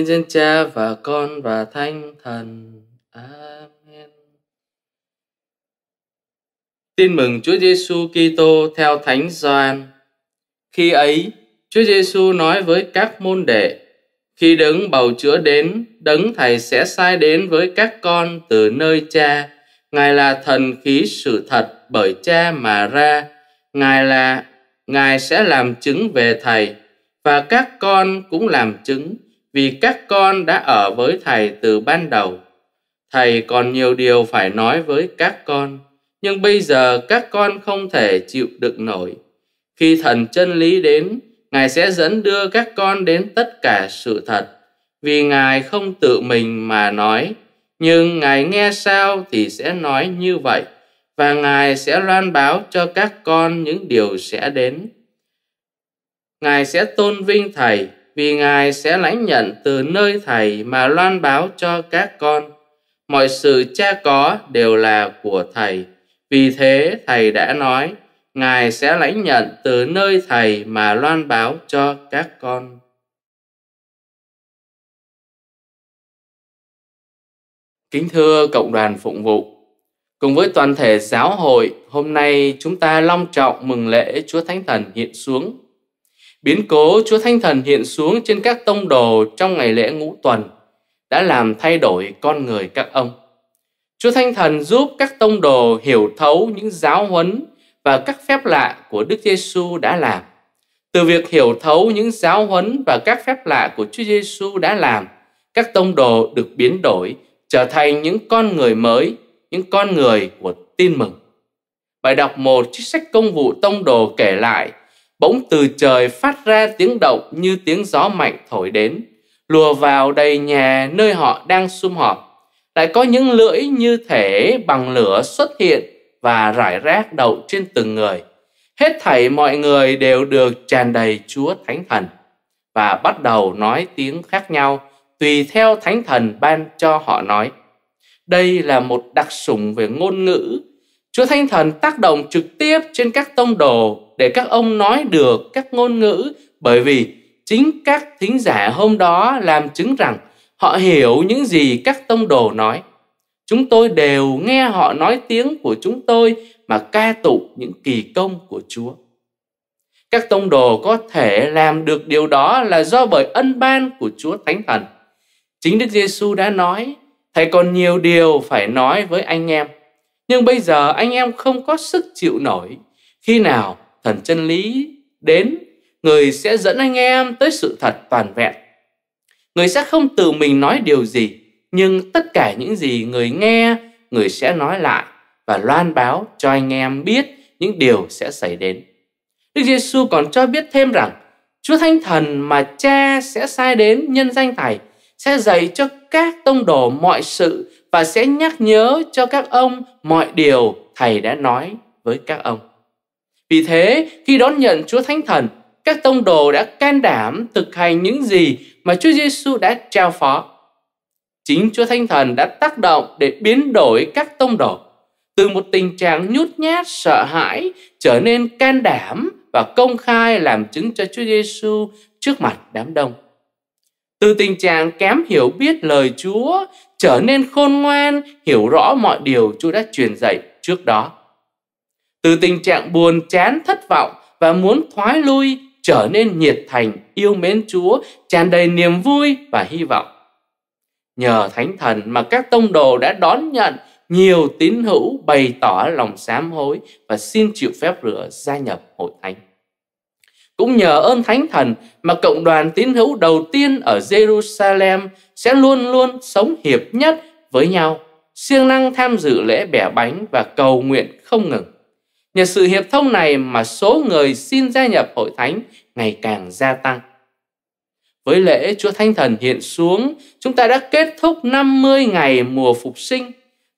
nhân danh cha và con và thánh thần amen tin mừng Chúa Giêsu Kitô theo Thánh Gioan khi ấy Chúa Giêsu nói với các môn đệ khi đấng bầu chữa đến đấng thầy sẽ sai đến với các con từ nơi cha ngài là thần khí sự thật bởi cha mà ra ngài là ngài sẽ làm chứng về thầy và các con cũng làm chứng vì các con đã ở với Thầy từ ban đầu. Thầy còn nhiều điều phải nói với các con, nhưng bây giờ các con không thể chịu đựng nổi. Khi thần chân lý đến, Ngài sẽ dẫn đưa các con đến tất cả sự thật, vì Ngài không tự mình mà nói, nhưng Ngài nghe sao thì sẽ nói như vậy, và Ngài sẽ loan báo cho các con những điều sẽ đến. Ngài sẽ tôn vinh Thầy vì Ngài sẽ lãnh nhận từ nơi Thầy mà loan báo cho các con. Mọi sự cha có đều là của Thầy. Vì thế Thầy đã nói, Ngài sẽ lãnh nhận từ nơi Thầy mà loan báo cho các con. Kính thưa Cộng đoàn Phụng vụ, cùng với toàn thể giáo hội, hôm nay chúng ta long trọng mừng lễ Chúa Thánh Thần hiện xuống Biến cố Chúa Thánh Thần hiện xuống trên các tông đồ trong ngày lễ ngũ tuần đã làm thay đổi con người các ông. Chúa Thánh Thần giúp các tông đồ hiểu thấu những giáo huấn và các phép lạ của Đức Giêsu đã làm. Từ việc hiểu thấu những giáo huấn và các phép lạ của Chúa Giêsu đã làm, các tông đồ được biến đổi trở thành những con người mới, những con người của tin mừng. Bài đọc một trích sách công vụ tông đồ kể lại Bỗng từ trời phát ra tiếng động như tiếng gió mạnh thổi đến, lùa vào đầy nhà nơi họ đang sum họp. Lại có những lưỡi như thể bằng lửa xuất hiện và rải rác đậu trên từng người. Hết thảy mọi người đều được tràn đầy Chúa Thánh Thần và bắt đầu nói tiếng khác nhau tùy theo Thánh Thần ban cho họ nói. Đây là một đặc sủng về ngôn ngữ. Chúa Thánh Thần tác động trực tiếp trên các tông đồ để các ông nói được các ngôn ngữ bởi vì chính các thính giả hôm đó làm chứng rằng họ hiểu những gì các tông đồ nói. Chúng tôi đều nghe họ nói tiếng của chúng tôi mà ca tụng những kỳ công của Chúa. Các tông đồ có thể làm được điều đó là do bởi ân ban của Chúa Thánh Thần. Chính Đức Giêsu đã nói, Thầy còn nhiều điều phải nói với anh em. Nhưng bây giờ anh em không có sức chịu nổi. Khi nào thần chân lý đến, người sẽ dẫn anh em tới sự thật toàn vẹn. Người sẽ không tự mình nói điều gì, nhưng tất cả những gì người nghe, người sẽ nói lại và loan báo cho anh em biết những điều sẽ xảy đến. Đức Giêsu còn cho biết thêm rằng Chúa Thánh Thần mà Cha sẽ sai đến nhân danh Thầy sẽ dạy cho các tông đồ mọi sự và sẽ nhắc nhớ cho các ông mọi điều Thầy đã nói với các ông. Vì thế, khi đón nhận Chúa Thánh Thần, các tông đồ đã can đảm thực hành những gì mà Chúa Giêsu đã trao phó. Chính Chúa Thánh Thần đã tác động để biến đổi các tông đồ từ một tình trạng nhút nhát sợ hãi trở nên can đảm và công khai làm chứng cho Chúa Giêsu trước mặt đám đông. Từ tình trạng kém hiểu biết lời Chúa trở nên khôn ngoan, hiểu rõ mọi điều Chúa đã truyền dạy trước đó từ tình trạng buồn chán thất vọng và muốn thoái lui trở nên nhiệt thành yêu mến chúa tràn đầy niềm vui và hy vọng nhờ thánh thần mà các tông đồ đã đón nhận nhiều tín hữu bày tỏ lòng sám hối và xin chịu phép rửa gia nhập hội thánh cũng nhờ ơn thánh thần mà cộng đoàn tín hữu đầu tiên ở Jerusalem sẽ luôn luôn sống hiệp nhất với nhau siêng năng tham dự lễ bẻ bánh và cầu nguyện không ngừng Nhờ sự hiệp thông này mà số người xin gia nhập hội thánh ngày càng gia tăng. Với lễ Chúa Thánh Thần hiện xuống, chúng ta đã kết thúc 50 ngày mùa phục sinh.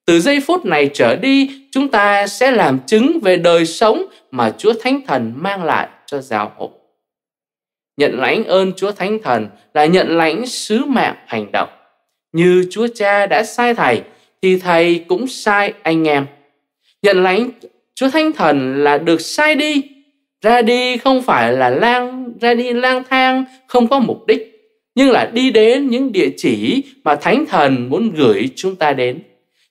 Từ giây phút này trở đi, chúng ta sẽ làm chứng về đời sống mà Chúa Thánh Thần mang lại cho giáo hội. Nhận lãnh ơn Chúa Thánh Thần là nhận lãnh sứ mạng hành động. Như Chúa Cha đã sai Thầy, thì Thầy cũng sai anh em. Nhận lãnh Chúa Thánh Thần là được sai đi. Ra đi không phải là lang, ra đi lang thang, không có mục đích, nhưng là đi đến những địa chỉ mà Thánh Thần muốn gửi chúng ta đến.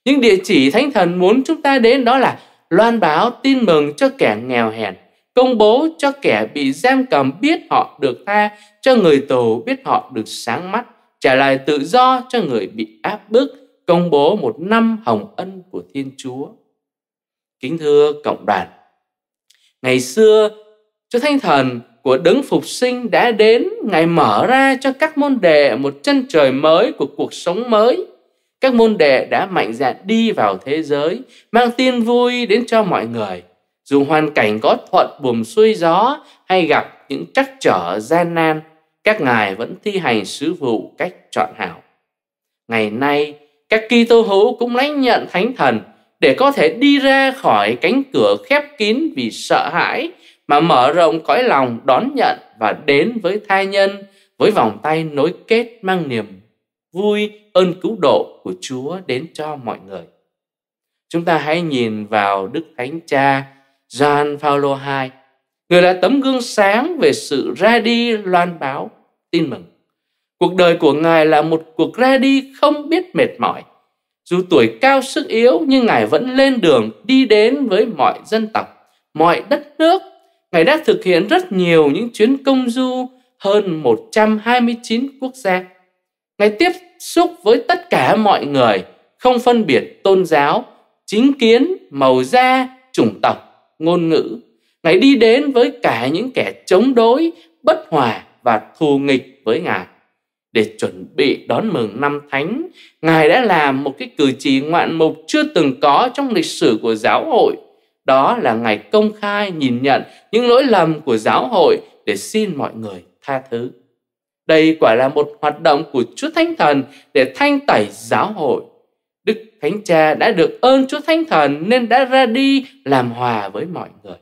Những địa chỉ Thánh Thần muốn chúng ta đến đó là loan báo tin mừng cho kẻ nghèo hèn, công bố cho kẻ bị giam cầm biết họ được tha, cho người tù biết họ được sáng mắt, trả lại tự do cho người bị áp bức, công bố một năm hồng ân của Thiên Chúa. Kính thưa cộng đoàn, ngày xưa Chúa Thánh Thần của đấng phục sinh đã đến, Ngài mở ra cho các môn đệ một chân trời mới của cuộc sống mới. Các môn đệ đã mạnh dạn đi vào thế giới, mang tin vui đến cho mọi người. Dù hoàn cảnh có thuận buồm xuôi gió hay gặp những trắc trở gian nan, các ngài vẫn thi hành sứ vụ cách chọn hảo. Ngày nay, các Kitô hữu cũng lãnh nhận Thánh Thần để có thể đi ra khỏi cánh cửa khép kín vì sợ hãi mà mở rộng cõi lòng đón nhận và đến với thai nhân với vòng tay nối kết mang niềm vui ơn cứu độ của Chúa đến cho mọi người. Chúng ta hãy nhìn vào Đức Thánh Cha Gian Paulo II, người là tấm gương sáng về sự ra đi loan báo tin mừng. Cuộc đời của Ngài là một cuộc ra đi không biết mệt mỏi, dù tuổi cao sức yếu nhưng Ngài vẫn lên đường đi đến với mọi dân tộc, mọi đất nước. Ngài đã thực hiện rất nhiều những chuyến công du hơn 129 quốc gia. Ngài tiếp xúc với tất cả mọi người, không phân biệt tôn giáo, chính kiến, màu da, chủng tộc, ngôn ngữ. Ngài đi đến với cả những kẻ chống đối, bất hòa và thù nghịch với Ngài để chuẩn bị đón mừng năm thánh ngài đã làm một cái cử chỉ ngoạn mục chưa từng có trong lịch sử của giáo hội đó là ngài công khai nhìn nhận những lỗi lầm của giáo hội để xin mọi người tha thứ đây quả là một hoạt động của Chúa Thánh Thần để thanh tẩy giáo hội. Đức Thánh Cha đã được ơn Chúa Thánh Thần nên đã ra đi làm hòa với mọi người.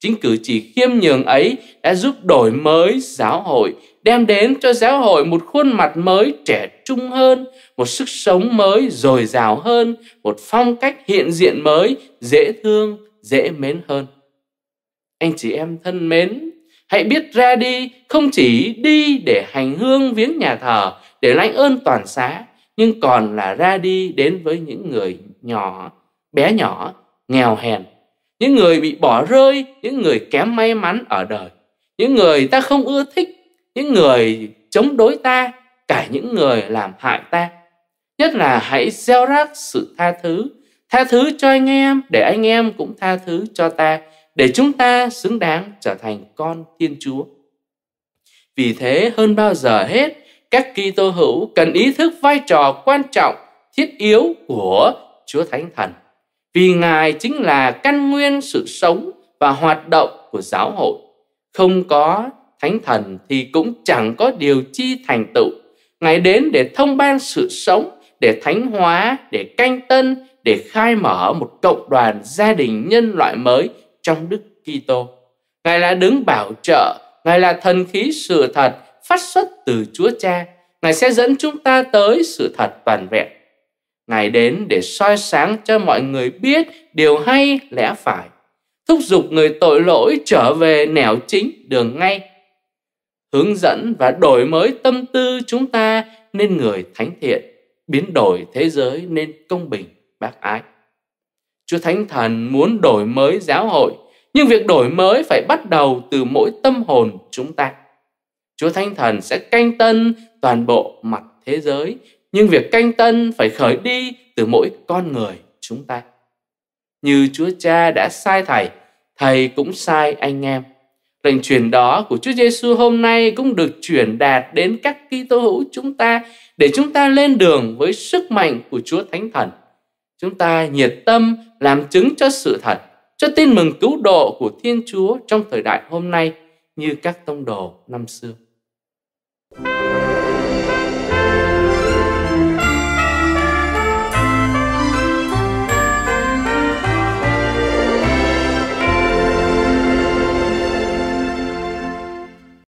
Chính cử chỉ khiêm nhường ấy đã giúp đổi mới giáo hội, đem đến cho giáo hội một khuôn mặt mới trẻ trung hơn, một sức sống mới dồi dào hơn, một phong cách hiện diện mới dễ thương, dễ mến hơn. Anh chị em thân mến, hãy biết ra đi không chỉ đi để hành hương viếng nhà thờ, để lãnh ơn toàn xá, nhưng còn là ra đi đến với những người nhỏ, bé nhỏ, nghèo hèn những người bị bỏ rơi những người kém may mắn ở đời những người ta không ưa thích những người chống đối ta cả những người làm hại ta nhất là hãy gieo rác sự tha thứ tha thứ cho anh em để anh em cũng tha thứ cho ta để chúng ta xứng đáng trở thành con thiên chúa vì thế hơn bao giờ hết các Kitô hữu cần ý thức vai trò quan trọng thiết yếu của Chúa Thánh Thần vì Ngài chính là căn nguyên sự sống và hoạt động của giáo hội. Không có Thánh Thần thì cũng chẳng có điều chi thành tựu. Ngài đến để thông ban sự sống, để thánh hóa, để canh tân, để khai mở một cộng đoàn gia đình nhân loại mới trong Đức Kitô. Ngài là đứng bảo trợ, Ngài là thần khí sự thật phát xuất từ Chúa Cha. Ngài sẽ dẫn chúng ta tới sự thật toàn vẹn. Ngài đến để soi sáng cho mọi người biết điều hay lẽ phải, thúc giục người tội lỗi trở về nẻo chính đường ngay. Hướng dẫn và đổi mới tâm tư chúng ta nên người thánh thiện, biến đổi thế giới nên công bình, bác ái. Chúa Thánh Thần muốn đổi mới giáo hội, nhưng việc đổi mới phải bắt đầu từ mỗi tâm hồn chúng ta. Chúa Thánh Thần sẽ canh tân toàn bộ mặt thế giới nhưng việc canh tân phải khởi đi từ mỗi con người chúng ta. Như Chúa Cha đã sai Thầy, Thầy cũng sai anh em. Lệnh truyền đó của Chúa Giêsu hôm nay cũng được truyền đạt đến các Kitô hữu chúng ta để chúng ta lên đường với sức mạnh của Chúa Thánh Thần. Chúng ta nhiệt tâm làm chứng cho sự thật, cho tin mừng cứu độ của Thiên Chúa trong thời đại hôm nay như các tông đồ năm xưa.